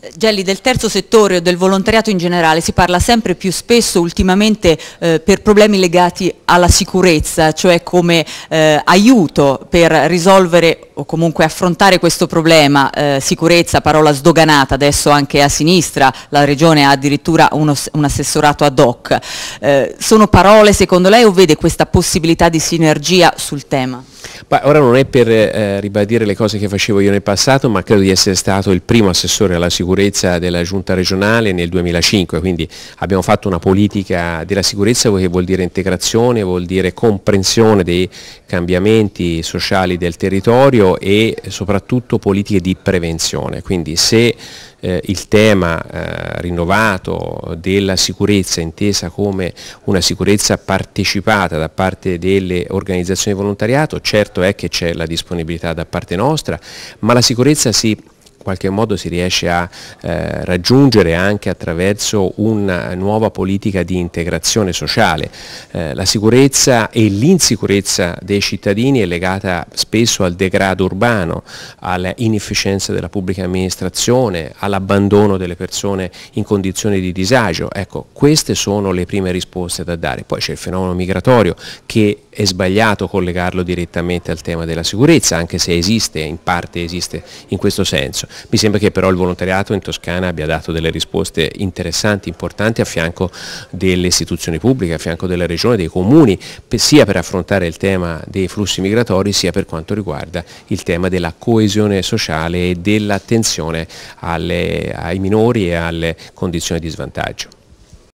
Eh, Gelli, del terzo settore o del volontariato in generale si parla sempre più spesso ultimamente eh, per problemi legati alla sicurezza, cioè come eh, aiuto per risolvere o comunque affrontare questo problema, eh, sicurezza, parola sdoganata adesso anche a sinistra, la regione ha addirittura uno, un assessorato ad hoc, eh, sono parole secondo lei o vede questa possibilità di sinergia sul tema? Beh, ora non è per eh, ribadire le cose che facevo io nel passato, ma credo di essere stato il primo assessore alla sicurezza della giunta regionale nel 2005, quindi abbiamo fatto una politica della sicurezza che vuol dire integrazione, vuol dire comprensione dei cambiamenti sociali del territorio, e soprattutto politiche di prevenzione. Quindi se eh, il tema eh, rinnovato della sicurezza intesa come una sicurezza partecipata da parte delle organizzazioni di volontariato, certo è che c'è la disponibilità da parte nostra, ma la sicurezza si qualche modo si riesce a eh, raggiungere anche attraverso una eh, nuova politica di integrazione sociale. Eh, la sicurezza e l'insicurezza dei cittadini è legata spesso al degrado urbano, all'inefficienza della pubblica amministrazione, all'abbandono delle persone in condizioni di disagio. Ecco, queste sono le prime risposte da dare. Poi c'è il fenomeno migratorio che è sbagliato collegarlo direttamente al tema della sicurezza, anche se esiste, in parte esiste in questo senso. Mi sembra che però il volontariato in Toscana abbia dato delle risposte interessanti, importanti a fianco delle istituzioni pubbliche, a fianco della regione, dei comuni, sia per affrontare il tema dei flussi migratori sia per quanto riguarda il tema della coesione sociale e dell'attenzione ai minori e alle condizioni di svantaggio.